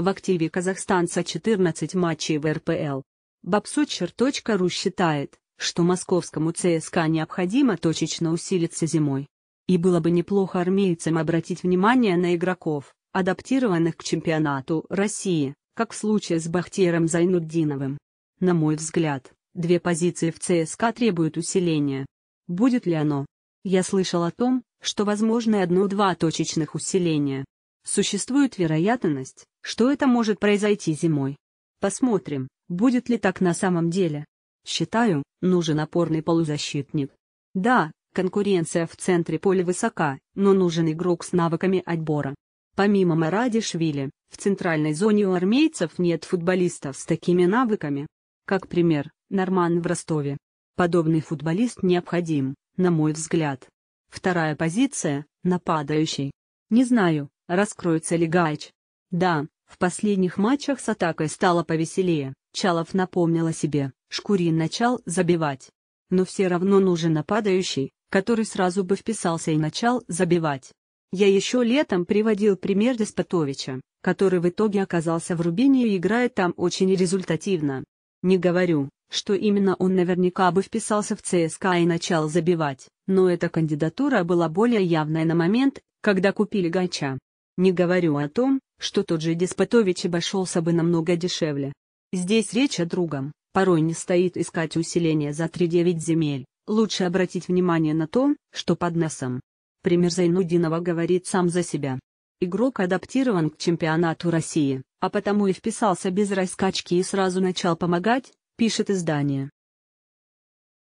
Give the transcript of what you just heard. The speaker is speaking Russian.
В активе казахстанца 14 матчей в РПЛ. Бабсочер.ру считает, что московскому ЦСКА необходимо точечно усилиться зимой. И было бы неплохо армейцам обратить внимание на игроков, адаптированных к чемпионату России, как в случае с Бахтиером Зайнуддиновым. На мой взгляд, две позиции в ЦСКА требуют усиления. Будет ли оно? Я слышал о том, что возможны одно-два точечных усиления. Существует вероятность, что это может произойти зимой. Посмотрим, будет ли так на самом деле. Считаю, нужен опорный полузащитник. Да, конкуренция в центре поля высока, но нужен игрок с навыками отбора. Помимо Марадишвили, в центральной зоне у армейцев нет футболистов с такими навыками. Как пример, Норман в Ростове. Подобный футболист необходим, на мой взгляд. Вторая позиция – нападающий. Не знаю, Раскроется ли Гайч? Да, в последних матчах с атакой стало повеселее, Чалов напомнил о себе, Шкурин начал забивать. Но все равно нужен нападающий, который сразу бы вписался и начал забивать. Я еще летом приводил пример Деспотовича, который в итоге оказался в Рубине и играет там очень результативно. Не говорю, что именно он наверняка бы вписался в ЦСКА и начал забивать, но эта кандидатура была более явной на момент, когда купили Гайча. Не говорю о том, что тот же Деспотович обошелся бы намного дешевле. Здесь речь о другом, порой не стоит искать усиление за 3-9 земель, лучше обратить внимание на то, что под носом. Пример Зайнудинова говорит сам за себя. Игрок адаптирован к чемпионату России, а потому и вписался без раскачки и сразу начал помогать, пишет издание.